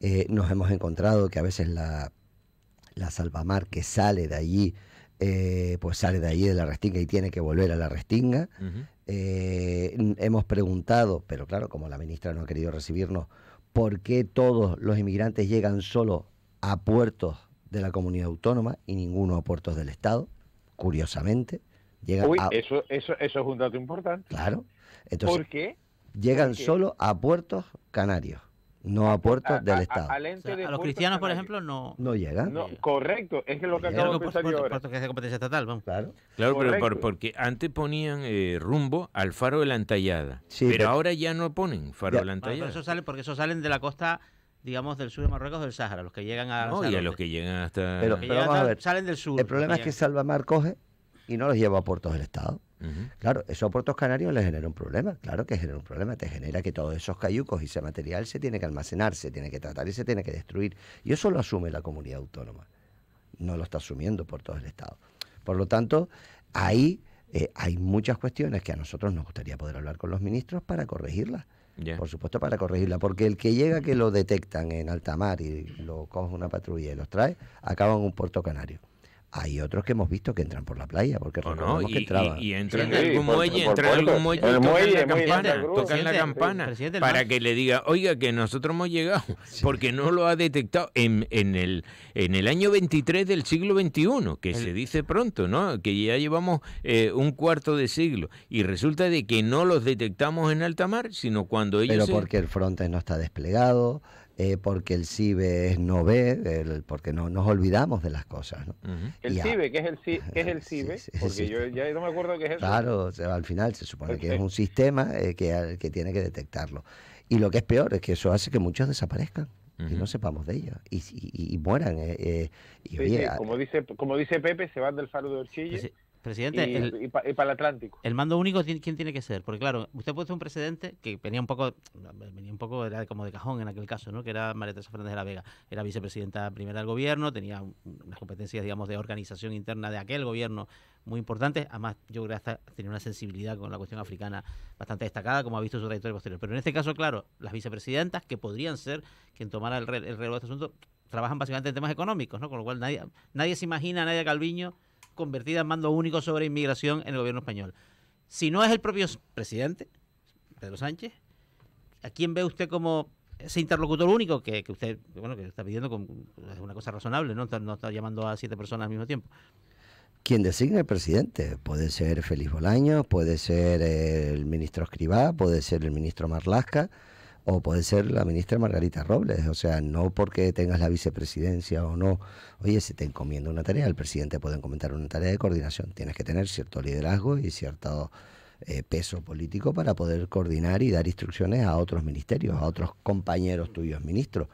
Speaker 2: Eh, nos hemos encontrado que a veces la, la salvamar que sale de allí, eh, pues sale de allí de la restinga y tiene que volver a la restinga. Eh, hemos preguntado, pero claro, como la ministra no ha querido recibirnos, ¿por qué todos los inmigrantes llegan solo a puertos de la comunidad autónoma y ninguno a puertos del Estado? Curiosamente. Uy,
Speaker 3: eso, eso, eso es un
Speaker 4: dato importante.
Speaker 2: Claro. Entonces, ¿Por qué? Llegan solo a puertos canarios, no a puertos del Estado. a,
Speaker 4: los cristianos, por ejemplo, no... No llegan. No, correcto, es que lo que
Speaker 5: acabo
Speaker 2: de pensar yo
Speaker 4: que es competencia estatal, vamos. Claro, claro pero
Speaker 5: porque antes ponían eh, rumbo al Faro de la Antallada, pero, ahora ya no ponen Faro de la Antallada. Bueno, eso
Speaker 4: sale, porque eso salen de la costa digamos, del sur de Marruecos del Sáhara, los que llegan a... No, y a
Speaker 5: los que llegan hasta... Pero, pero vamos
Speaker 2: a ver, salen del sur. El problema es que Salvamar coge y no los lleva a puertos del Estado. Claro, esos puertos canarios les genera un problema, claro que genera un problema, te genera que todos esos cayucos y ese material se tiene que almacenar, se tiene que tratar y se tiene que destruir. Y eso lo asume la comunidad autónoma, no lo está asumiendo puertos del Estado. Por lo tanto, ahí eh, hay muchas cuestiones que a nosotros nos gustaría poder hablar con los ministros para corregirlas. Por supuesto, para corregirla, porque el que llega que lo detectan en alta mar y lo coge una patrulla y los trae, acaban en un puerto canario hay otros que hemos visto que entran por la playa, porque no, y, entran en entran tocan la campana, tocan la campana para
Speaker 5: que le diga, oiga, que nosotros hemos llegado, porque no lo ha detectado en, en, el, en el año 23 del siglo XXI, que se dice pronto, ¿no? Que ya llevamos eh, un cuarto de siglo, y resulta de que no los detectamos en alta mar, sino cuando ellos... Pero porque
Speaker 2: el fronte no está desplegado, eh, porque el CIBE es no ve, porque nos olvidamos de las cosas. El CIBE,
Speaker 3: ¿qué es el, CIBE? porque yo ya no me acuerdo qué es eso. Claro,
Speaker 2: al final se supone que es un sistema eh, que, tiene que detectarlo. Y lo que es peor es que eso hace que muchos desaparezcan y no sepamos de ellos y, y, mueran. Eh, como,
Speaker 3: dice, como dice Pepe, se van del faro de Orchille. Presidente, y, para el Atlántico.
Speaker 2: ¿El mando
Speaker 4: único quién tiene que ser? Porque claro, usted ha puesto un precedente que venía un poco, venía un poco, era como de cajón en aquel caso, ¿no? Que era María Teresa Fernández de la Vega. Era vicepresidenta primera del gobierno, tenía unas competencias, digamos, de organización interna de aquel gobierno muy importantes. Además, yo creo que hasta tenía una sensibilidad con la cuestión africana bastante destacada, como ha visto su trayectoria posterior. Pero en este caso, claro, las vicepresidentas, que podrían ser quien tomara el, el de este asunto, trabajan básicamente en temas económicos, ¿no? Con lo cual nadie, nadie se imagina a Nadia Calviño convertida en mando único sobre inmigración en el gobierno español. Si no es el propio presidente, Pedro Sánchez, ¿a quién ve usted como ese interlocutor único que, usted bueno, que está pidiendo con, una cosa razonable, ¿no? Está, no está llamando a siete personas al mismo tiempo?
Speaker 2: quien designa el presidente. Puede ser Félix Bolaños, puede ser eh, el ministro Escribá, puede ser el ministro Marlasca, o puede ser la ministra Margarita Robles, o sea, no porque tengas la vicepresidencia o no, oye, se te encomienda una tarea, el presidente puede encomendar una tarea de coordinación, tienes que tener cierto liderazgo y cierto eh, peso político para poder coordinar y dar instrucciones a otros ministerios, a otros compañeros tuyos ministros,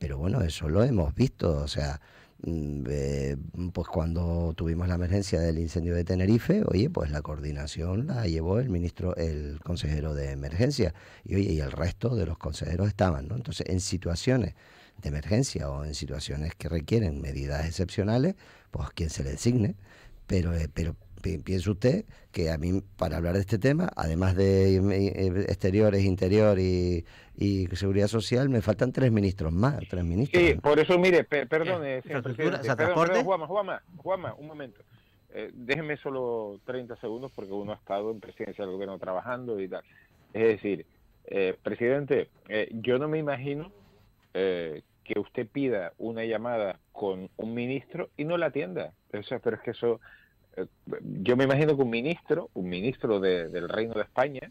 Speaker 2: pero bueno, eso lo hemos visto, o sea, Mm, mm, pues cuando tuvimos la emergencia del incendio de Tenerife, oye, pues la coordinación la llevó el ministro, el consejero de emergencia, y oye, y el resto de los consejeros estaban, ¿no? Entonces, en situaciones de emergencia o en situaciones que requieren medidas excepcionales, pues quien se le designe, pero, eh, pero piense usted que a mí, para hablar de este tema, además de eh, exteriores, interior y y Seguridad Social, me faltan tres ministros más, tres ministros. Sí, por eso, mire, perdón,
Speaker 3: un momento. Eh, déjeme solo 30 segundos porque uno ha estado en presidencia del gobierno trabajando y tal. Es decir, eh, presidente, eh, yo no me imagino que usted pida una llamada con un ministro y no la atienda. O sea, pero es que eso, yo me imagino que un ministro, un ministro del Reino de España,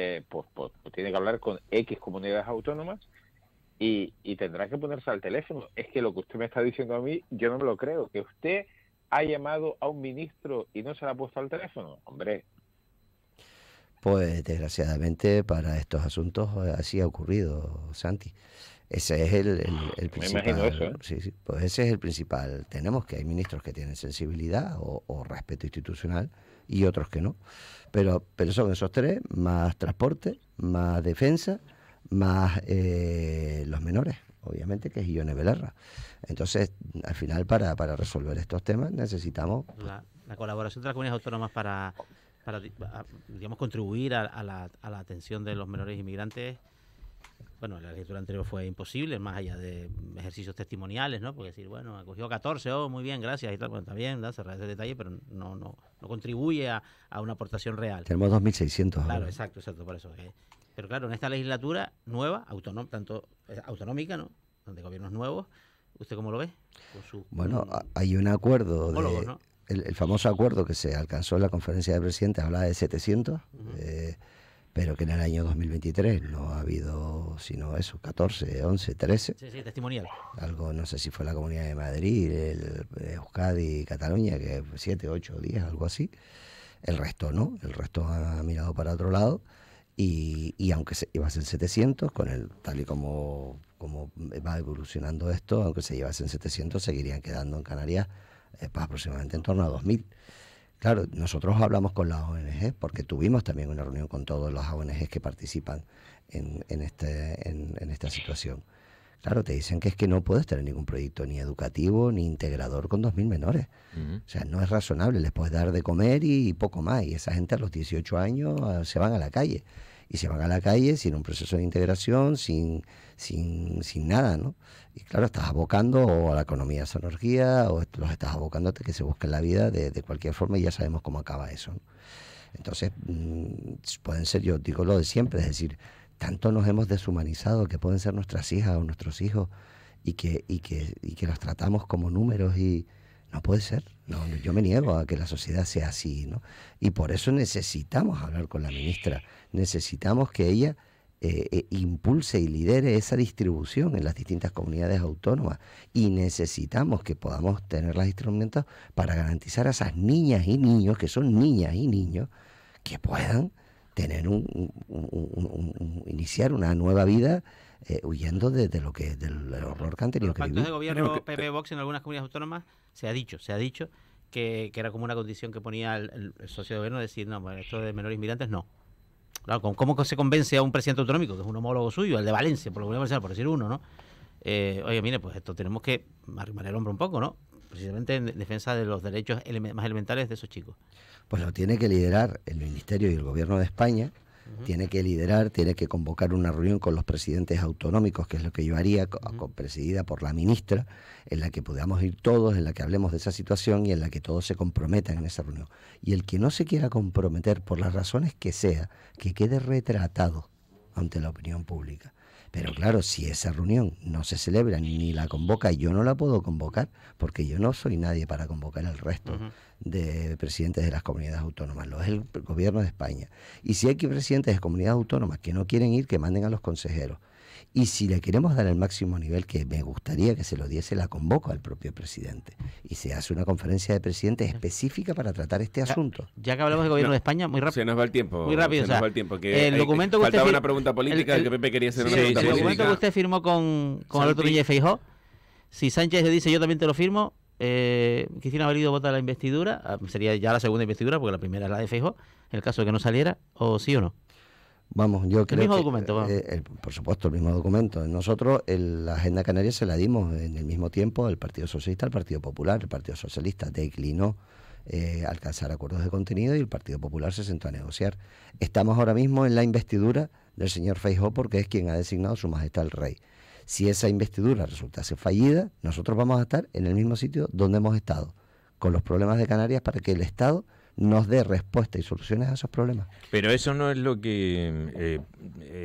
Speaker 3: eh, pues, pues, pues, tiene que hablar con X comunidades autónomas y, y tendrá que ponerse al teléfono. Es que lo que usted me está diciendo a mí, yo no me lo creo. Que usted ha llamado a un ministro y no se le ha puesto al teléfono. Hombre,
Speaker 2: pues desgraciadamente para estos asuntos eh, así ha ocurrido, Santi. Ese es el, ah, principal. ¿eh? pues ese es el principal. Tenemos que hay ministros que tienen sensibilidad o respeto institucional y otros que no. Pero, pero son esos tres, más transporte, más defensa, más eh, los menores, obviamente, que es Ione Belarra. Entonces, al final, para, resolver estos temas necesitamos... Pues,
Speaker 4: la, colaboración de las comunidades autónomas para, para digamos, contribuir la, a la atención de los menores inmigrantes bueno, la legislatura anterior fue imposible, más allá de ejercicios testimoniales, ¿no? Porque decir, bueno, acogió 14, oh, muy bien, gracias, y tal, bueno, está bien, ¿no? cerrar ese detalle, pero no, no, no contribuye a, a una aportación real. Tenemos
Speaker 2: 2.600. Claro,
Speaker 4: exacto, exacto, por eso. Eh. Pero claro, en esta legislatura nueva, tanto eh, autonómica, ¿no? Donde gobiernos nuevos, ¿usted cómo lo ve? bueno,
Speaker 2: hay un acuerdo de, el, famoso acuerdo que se alcanzó en la conferencia de presidentes, habla eh, de 700 pero que en el año 2023 no ha habido sino eso, 14, 11, 13. Sí, sí, testimonial. Algo, no sé si fue la Comunidad de Madrid, el, eh, Euskadi, Cataluña, que 7, 8, 10, algo así. El resto no, el resto ha mirado para otro lado. Y, aunque se, llevasen 700, con el, tal y como, como va evolucionando esto, aunque se llevasen 700, seguirían quedando en Canarias eh, aproximadamente en torno a 2000. Claro, nosotros hablamos con las ONG porque tuvimos también una reunión con todas las ONG que participan este, en, esta situación. Claro, te dicen que es que no puedes tener ningún proyecto ni educativo ni integrador con 2.000 menores. O sea, no es razonable, les puedes dar de comer y, poco más. Y esa gente a los 18 años ah, se van a la calle y se van a la calle sin un proceso de integración, sin, sin, sin nada, ¿no? Y claro, estás abocando o a la economía sonorgía o los estás abocando a que se busquen la vida de, de, cualquier forma y ya sabemos cómo acaba eso. Entonces, mm, pueden ser, yo digo lo de siempre, es decir, tanto nos hemos deshumanizado que pueden ser nuestras hijas o nuestros hijos y que, y que, y que los tratamos como números y, no puede ser. No, yo me niego a que la sociedad sea así, ¿no? Y por eso necesitamos hablar con la ministra. Necesitamos que ella eh, eh, impulse y lidere esa distribución en las distintas comunidades autónomas y necesitamos que podamos tener los instrumentos para garantizar a esas niñas y niños, que son niñas y niños, que puedan tener un iniciar una nueva vida eh, huyendo de, lo que del horror que han tenido que de gobierno
Speaker 4: PP eh, Vox en algunas comunidades autónomas se ha dicho, se ha dicho que, era como una condición que ponía el, socio de gobierno decir, no, pues, esto de menores inmigrantes no. Claro, ¿cómo se convence a un presidente autonómico, que es un homólogo suyo, el de Valencia, por lo por decir uno, ¿no? Eh, oye, mire, pues esto tenemos que marcar el hombro un poco, ¿no? Precisamente en defensa de los derechos más elementales de esos chicos.
Speaker 2: Pues lo tiene que liderar el Ministerio y el Gobierno de España, tiene que liderar, tiene que convocar una reunión con los presidentes autonómicos, que es lo que yo haría, presidida por la ministra, en la que podamos ir todos, en la que hablemos de esa situación y en la que todos se comprometan en esa reunión. Y el que no se quiera comprometer, por las razones que sea, que quede retratado ante la opinión pública. Pero claro, si esa reunión no se celebra ni la convoca, yo no la puedo convocar porque yo no soy nadie para convocar al resto de presidentes de las comunidades autónomas, lo es el gobierno de España. Y si hay presidentes de comunidades autónomas que no quieren ir, que manden a los consejeros. Y si le queremos dar el máximo nivel que me gustaría que se lo diese, la convoco al propio presidente. Y se hace una conferencia de presidentes específica para tratar este asunto.
Speaker 4: Ya, que hablamos del gobierno de España, muy rápido. Se nos va el tiempo.
Speaker 2: Muy rápido. Se nos va el tiempo. el eh, documento que faltaba usted una pregunta política, que Pepe quería hacer el documento que usted
Speaker 4: firmó con, con Alberto Núñez Feijó, si Sánchez le dice yo también te lo firmo, eh, ido Valido vota la investidura, ah, sería ya la segunda investidura, porque la primera es la de Feijóo, en el caso de que no saliera,
Speaker 2: o sí o no. Vamos, yo el mismo que, documento, vamos. Eh, por supuesto, el mismo documento. Nosotros la agenda canaria se la dimos en el mismo tiempo al Partido Socialista, al Partido Popular, el Partido Socialista declinó eh, alcanzar acuerdos de contenido y el Partido Popular se sentó a negociar. Estamos ahora mismo en la investidura del señor Feijó porque es quien ha designado su majestad el rey. Si esa investidura resultase fallida, nosotros vamos a estar en el mismo sitio donde hemos estado, con los problemas de Canarias para que el Estado nos dé respuesta y soluciones a esos problemas.
Speaker 5: Pero eso no es lo que, eh,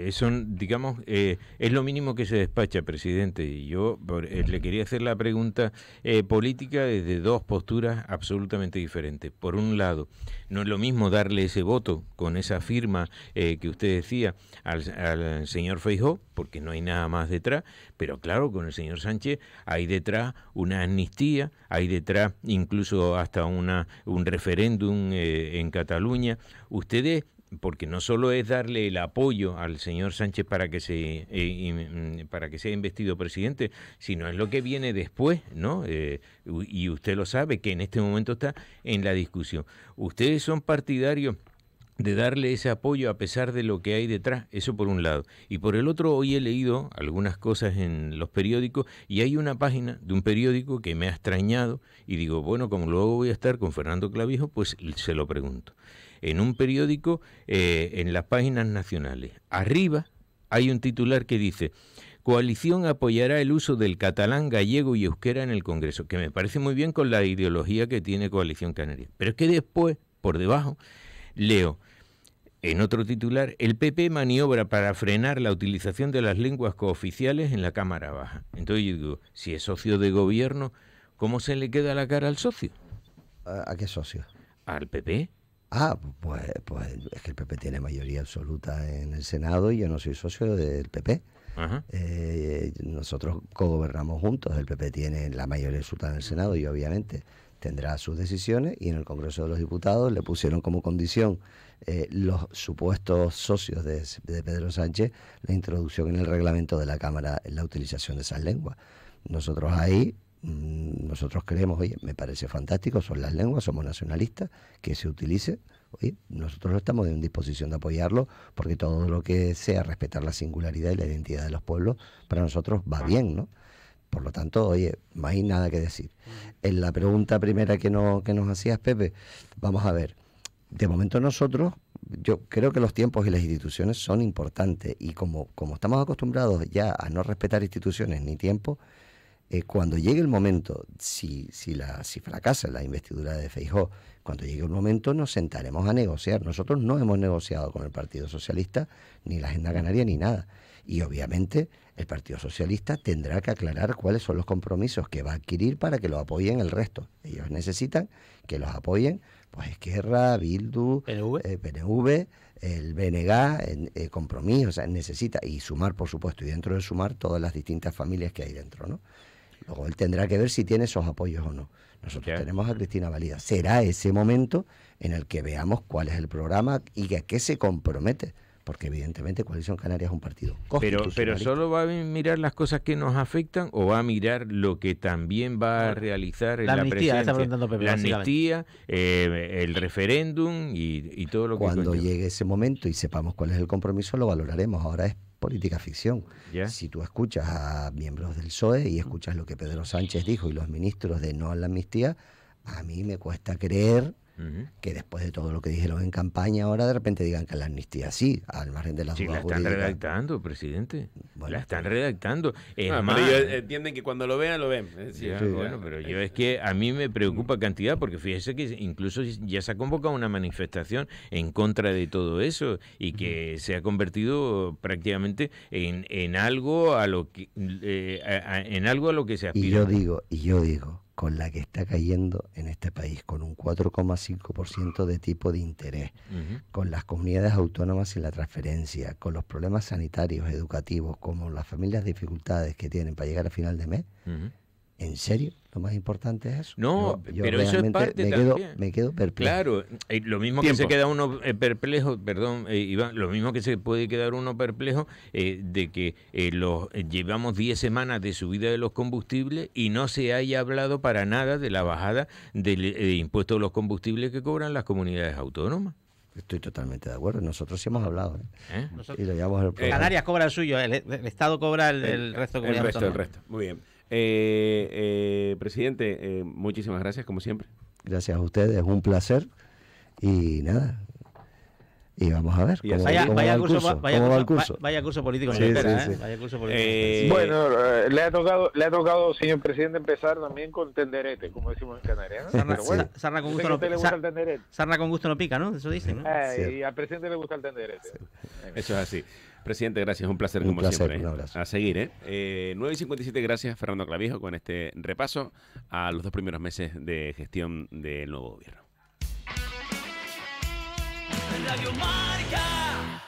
Speaker 5: eso digamos, eh, es lo mínimo que se despacha, presidente. Y yo eh, le quería hacer la pregunta política desde dos posturas absolutamente diferentes. Por un lado, no es lo mismo darle ese voto con esa firma que usted decía al, señor Feijó, porque no hay nada más detrás, pero claro, con el señor Sánchez hay detrás una amnistía, hay detrás incluso hasta una, un referéndum eh, en Cataluña. Ustedes porque no solo es darle el apoyo al señor Sánchez para que se eh, para que sea investido presidente, sino es lo que viene después, ¿no? Eh, y usted lo sabe que en este momento está en la discusión. Ustedes son partidarios de darle ese apoyo a pesar de lo que hay detrás, eso por un lado. Y por el otro, hoy he leído algunas cosas en los periódicos y hay una página de un periódico que me ha extrañado y digo, bueno, como luego voy a estar con Fernando Clavijo, pues se lo pregunto. En un periódico, eh, en las páginas nacionales, arriba hay un titular que dice, coalición apoyará el uso del catalán, gallego y euskera en el Congreso, que me parece muy bien con la ideología que tiene coalición canaria. Pero es que después, por debajo, Leo, en otro titular, el PP maniobra para frenar la utilización de las lenguas cooficiales en la Cámara Baja. Entonces yo digo, si es socio de gobierno, ¿cómo se le queda la cara al socio?
Speaker 2: ¿A qué socio? Al PP. Ah, pues, pues es que el PP tiene mayoría absoluta en el Senado y yo no soy socio del PP. Ajá. Eh, nosotros cogobernamos juntos, el PP tiene la mayoría absoluta en el Senado y obviamente tendrá sus decisiones y en el Congreso de los Diputados le pusieron como condición eh, los supuestos socios de, Pedro Sánchez la introducción en el reglamento de la Cámara en la utilización de esas lenguas. Nosotros ahí, mm, nosotros creemos, oye, me parece fantástico, son las lenguas, somos nacionalistas, que se utilice. Oye, nosotros estamos en disposición de apoyarlo porque todo lo que sea respetar la singularidad y la identidad de los pueblos, para nosotros va bien, ¿no? Por lo tanto, oye, no hay nada que decir. En la pregunta primera que, que nos hacías, Pepe, vamos a ver. De momento nosotros, yo creo que los tiempos y las instituciones son importantes y como, como estamos acostumbrados ya a no respetar instituciones ni tiempo, eh, cuando llegue el momento, si, si, la, si fracasa la investidura de Feijó, cuando llegue el momento nos sentaremos a negociar. Nosotros no hemos negociado con el Partido Socialista ni la Agenda Canaria ni nada. Y obviamente el Partido Socialista tendrá que aclarar cuáles son los compromisos que va a adquirir para que lo apoyen el resto. Ellos necesitan que los apoyen pues Esquerra, Bildu, PNV, eh, el BNG, el, eh, Compromiso, o sea, necesita, y sumar, por supuesto, y dentro de sumar todas las distintas familias que hay dentro, ¿no? Luego él tendrá que ver si tiene esos apoyos o no. Nosotros tenemos a Cristina Valida. Será ese momento en el que veamos cuál es el programa y a qué se compromete porque evidentemente Coalición Canaria es un partido pero pero
Speaker 5: solo va a mirar las cosas que nos afectan o va a mirar lo que también va a realizar la en la amnistía eh, el referéndum y, todo lo que cuando
Speaker 2: llegue ese momento y sepamos cuál es el compromiso lo valoraremos ahora es política ficción. Si tú escuchas a miembros del PSOE y escuchas lo que Pedro Sánchez dijo y los ministros de no a la amnistía, a mí me cuesta creer que después de todo lo que dijeron en campaña, ahora de repente digan que la amnistía sí, al margen de las sí, la están
Speaker 5: redactando, presidente. la están redactando. Ah,
Speaker 1: entienden que cuando lo vean, lo ven. bueno, pero
Speaker 5: yo es que a mí me preocupa cantidad, porque fíjese que incluso ya se ha convocado una manifestación en contra de todo eso y que se ha convertido prácticamente en, en algo a lo que eh, en algo a lo que se aspira. Y yo
Speaker 2: digo, y yo digo, con la que está cayendo en este país, con un 4,5% de tipo de interés, con las comunidades autónomas y la transferencia, con los problemas sanitarios, educativos, como las familias dificultades que tienen para llegar a final de mes, ¿en serio? Lo más importante es eso. No, pero eso es parte me también. me quedo perplejo. Claro,
Speaker 5: eh, lo mismo que se queda uno eh, perplejo, perdón, eh, lo mismo que se puede quedar uno perplejo de que los, llevamos 10 semanas de subida de los combustibles y no se haya hablado para nada de la bajada del impuesto de los combustibles que cobran las comunidades autónomas. Estoy totalmente de acuerdo.
Speaker 2: Nosotros
Speaker 4: sí hemos hablado. ¿eh? Y lo llevamos Canarias cobra el suyo, el, Estado cobra el, resto. El resto, el resto.
Speaker 1: Muy bien. Eh, eh, presidente, eh, muchísimas gracias, como siempre.
Speaker 2: Gracias a ustedes, es un placer. Y nada. Y vamos a ver. vaya, curso, vaya, curso. Vaya curso político. Vaya curso político. bueno,
Speaker 3: le ha, tocado, le ha tocado, señor presidente, empezar también con tenderete, como decimos en Canarias. Sarna,
Speaker 4: con gusto no, Sarna, Sarna con gusto no pica, ¿no? Eso dicen, ¿no? y al presidente le gusta el tenderete.
Speaker 1: Eso es así. Presidente, gracias. Un placer, como siempre. ¿eh? A seguir, ¿eh? eh 9 y 57, gracias, Fernando Clavijo, con este repaso a los dos primeros meses de gestión del nuevo gobierno.
Speaker 2: Radio
Speaker 4: Marca.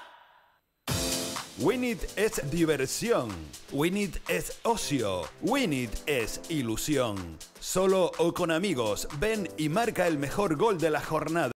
Speaker 1: Winit es diversión. Winit es ocio. Winit es ilusión. Solo o con amigos, ven y marca el mejor gol de la jornada.